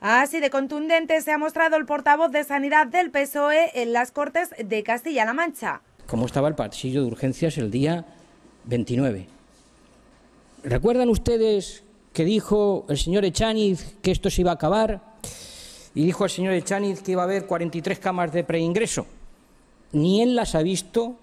Así de contundente se ha mostrado el portavoz de Sanidad del PSOE en las Cortes de Castilla-La Mancha. Como estaba el pasillo de urgencias el día 29. ¿Recuerdan ustedes que dijo el señor Echaniz que esto se iba a acabar? Y dijo el señor Echaniz que iba a haber 43 camas de preingreso. Ni él las ha visto,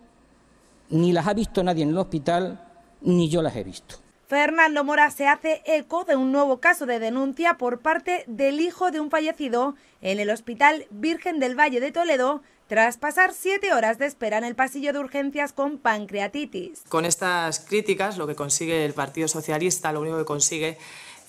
ni las ha visto nadie en el hospital, ni yo las he visto. Fernando Mora se hace eco de un nuevo caso de denuncia por parte del hijo de un fallecido en el Hospital Virgen del Valle de Toledo tras pasar siete horas de espera en el pasillo de urgencias con pancreatitis. Con estas críticas lo que consigue el Partido Socialista, lo único que consigue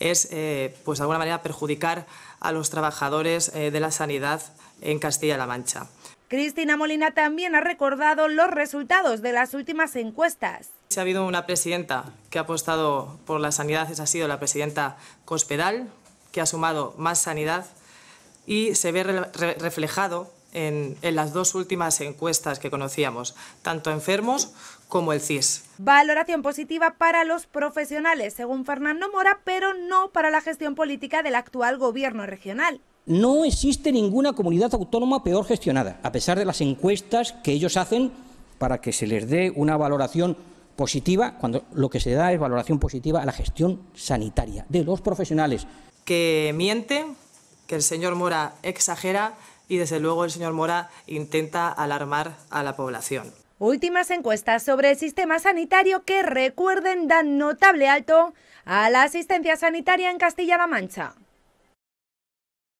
es, eh, pues de alguna manera, perjudicar a los trabajadores eh, de la sanidad en Castilla-La Mancha. Cristina Molina también ha recordado los resultados de las últimas encuestas. Si ha habido una presidenta que ha apostado por la sanidad, esa ha sido la presidenta Cospedal, que ha sumado más sanidad y se ve reflejado en, en, las dos últimas encuestas que conocíamos, tanto enfermos como el CIS. Valoración positiva para los profesionales, según Fernando Mora, pero no para la gestión política del actual gobierno regional. No existe ninguna comunidad autónoma peor gestionada, a pesar de las encuestas que ellos hacen para que se les dé una valoración positiva, cuando lo que se da es valoración positiva a la gestión sanitaria de los profesionales. Que miente, que el señor Mora exagera y desde luego el señor Mora intenta alarmar a la población. Últimas encuestas sobre el sistema sanitario que recuerden dan notable alto a la asistencia sanitaria en Castilla-La Mancha.